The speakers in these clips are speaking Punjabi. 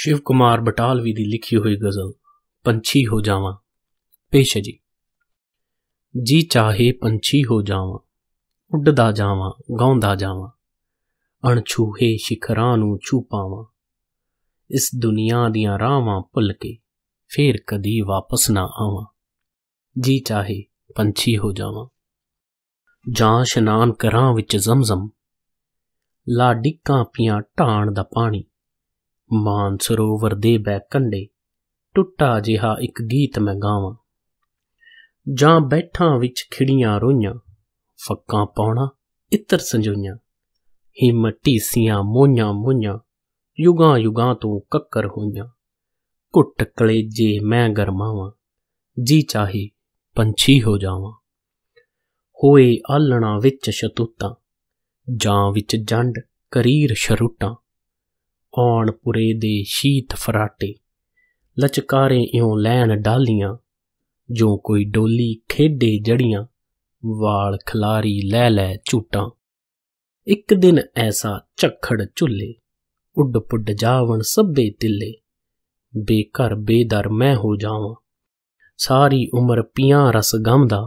ਸ਼ਿਵ ਕੁਮਾਰ ਬਟਾਲਵੀ ਦੀ ਲਿਖੀ ਹੋਈ ਗਜ਼ਲ ਪੰਛੀ ਹੋ ਜਾਵਾਂ ਪੇਸ਼ ਹੈ ਜੀ ਜੀ ਚਾਹੇ ਪੰਛੀ ਹੋ ਜਾਵਾਂ ਉੱਡਦਾ ਜਾਵਾਂ ਗਾਉਂਦਾ ਜਾਵਾਂ ਅਣਛੂਹੇ ਸ਼ਿਖਰਾਂ ਨੂੰ ਛੂ ਪਾਵਾਂ ਇਸ ਦੁਨੀਆ ਦੀਆਂ ਰਾਹਾਂ ਭੁੱਲ ਕੇ ਫੇਰ ਕਦੀ ਵਾਪਸ ਨਾ ਆਵਾਂ ਜੀ ਚਾਹੇ ਪੰਛੀ ਹੋ ਜਾਵਾਂ ਜਾਂ ਇਸ਼ਨਾਨ ਕਰਾਂ ਵਿੱਚ ਜ਼ਮਜ਼ਮ ਲਾ ਡਿੱਕਾਂ ਪੀਆਂ ਢਾਣ ਦਾ ਪਾਣੀ ਮਾਨਸਰੋਵਰ ਦੇ ਬੈ ਕੰਡੇ ਟੁੱਟਾ ਜਿਹਾ ਇੱਕ ਗੀਤ ਮੈਂ ਗਾਵਾਂ ਜਾਂ ਬੈਠਾਂ ਵਿੱਚ ਖਿੜੀਆਂ ਰੋਈਆਂ ਫੱਕਾਂ ਪਾਉਣਾ ਇਤਰ ਸੰਜੋਈਆਂ ਹਿੰਮ ਢੀਸੀਆਂ ਮੋਈਆਂ ਮੋਈਆਂ ਯੁਗਾਂ ਯੁਗਾਂ ਤੋਂ ਕੱਕਰ ਹੋਈਆਂ ਘੁੱਟ ਕਲੇਜੇ ਮੈਂ ਗਰਮਾਵਾਂ ਜੀ ਚਾਹੀ ਪੰਛੀ ਹੋ ਜਾਵਾਂ ਹੋਏ ਆਲਣਾ ਵਿੱਚ ਸ਼ਤੂਤਾਂ ਜਾਂ ਵਿੱਚ ਜੰਡ ਕਰੀਰ ਸ਼ਰੂਟਾਂ ਪੁਰੇ ਦੇ ਸ਼ੀਤ ਫਰਾਟੇ ਲਚਕਾਰੇ ਇਉਂ ਲੈਣ ਡਾਲੀਆਂ ਜੋ ਕੋਈ ਡੋਲੀ ਖੇਡੇ ਜੜੀਆਂ ਵਾਲ ਖਲਾਰੀ ਲੈ ਲੈ ਝੂਟਾਂ ਇੱਕ ਦਿਨ ਐਸਾ ਝੱਖੜ ਝੁੱਲੇ ਉੱਡ ਪੁੱਡ ਜਾਵਣ ਸਭੇ ਤਿੱਲੇ ਬੇਕਰ ਬੇਦਰ ਮੈਂ ਹੋ ਜਾਵਾਂ ਸਾਰੀ ਉਮਰ ਪੀਆਂ ਰਸ ਗਮ ਦਾ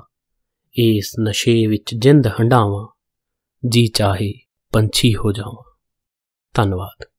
ਇਸ ਨਸ਼ੇ ਵਿੱਚ ਜਿੰਦ ਹੰਡਾਵਾਂ ਜੀ ਚਾਹੇ ਪੰਛੀ ਹੋ ਜਾਵਾਂ ਧੰਨਵਾਦ